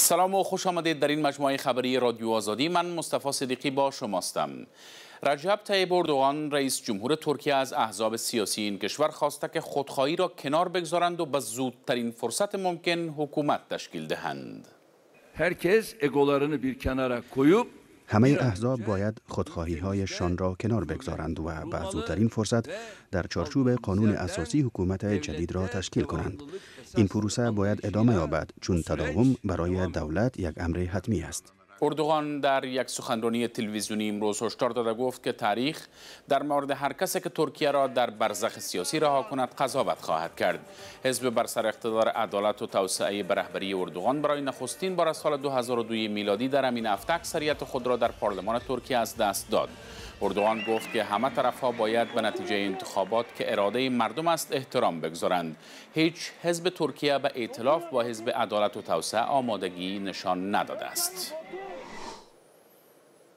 سلام و خوش آمدید در این مجموعه خبری رادیو آزادی من مصطفی صدیقی با شماستم رجب طیب اردوغان رئیس جمهور ترکیه از احزاب سیاسی این کشور خواسته که خودخواهی را کنار بگذارند و به زودترین فرصت ممکن حکومت تشکیل دهند هرکس اگولارنی بیر کنارا همه احزاب باید خودخواهی شان را کنار بگذارند و به زودترین فرصت در چارچوب قانون اساسی حکومت جدید را تشکیل کنند. این پروسه باید ادامه یابد چون تداوم برای دولت یک امر حتمی است. اردوغان در یک سخنرانی تلویزیونی امروز هشدار داده گفت که تاریخ در مورد هر کسی که ترکیه را در برزخ سیاسی رها کند قضاوت خواهد کرد حزب بر سر اقتدار عدالت و توسعه به رهبری اردوغان برای نخستین بار از سال 2002 میلادی در امین هفته اکثریت خود را در پارلمان ترکیه از دست داد اردوغان گفت که همه طرف ها باید به نتیجه انتخابات که اراده مردم است احترام بگذارند هیچ حزب ترکیه به ائتلاف با حزب عدالت و توسعه آمادگی نشان نداده است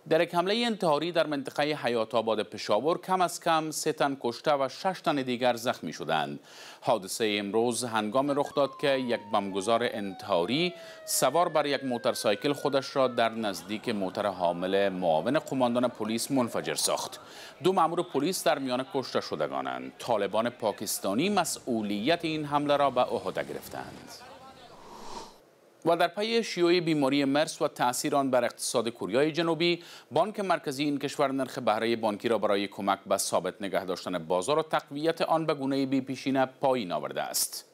در یک حمله انتحاری در منطقه حیات آباد پشاور کم از کم سه تن کشته و شش تن دیگر زخمی شدند. حادثه امروز هنگام رخ داد که یک بمگذار انتحاری سوار بر یک موترسایکل خودش را در نزدیک موتر حامل معاون قماندان پلیس منفجر ساخت. دو مامور پلیس در میان کشته شدگانند. طالبان پاکستانی مسئولیت این حمله را به عهده گرفتند. و در پی شیوع بیماری مرس و تاثیر آن بر اقتصاد کره جنوبی بانک مرکزی این کشور نرخ بهره بانکی را برای کمک به ثابت نگه داشتن بازار و تقویت آن به گونه بی پیشینه پایین آورده است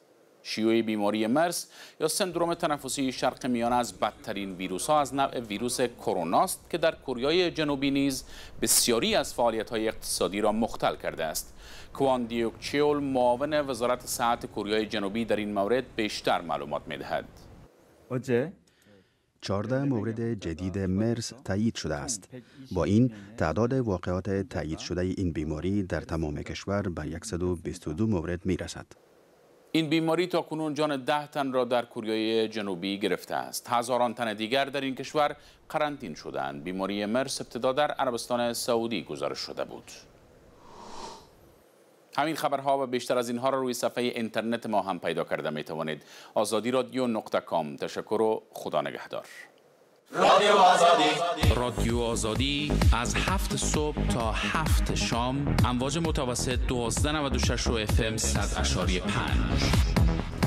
شیوع بیماری مرس یا سندروم تنفسی شرق میانه از بدترین ویروس ها از نوع ویروس کرونا است که در کره جنوبی نیز بسیاری از فعالیت های اقتصادی را مختل کرده است کوان دیوکچیول معاون وزارت صحت کره جنوبی در این مورد بیشتر معلومات می‌دهد. 어제 14 مورد جدید مرس تایید شده است. با این تعداد واقعات تایید شده این بیماری در تمام کشور به 122 مورد می رسد. این بیماری تا کنون جان ده تن را در کوریای جنوبی گرفته است. هزاران تن دیگر در این کشور قرنطین شدند. بیماری مرس ابتدا در عربستان سعودی گزارش شده بود. همین خبرها و بیشتر از اینها را روی صفحه اینترنت ما هم پیدا کرده می توانید آزادی رادیو نقطه کام تشکر و خدا نگهدار رادیو آزادی رادیو آزادی از هفت صبح تا هفت شام امواج متوسط 1296 و و رو افم 100.5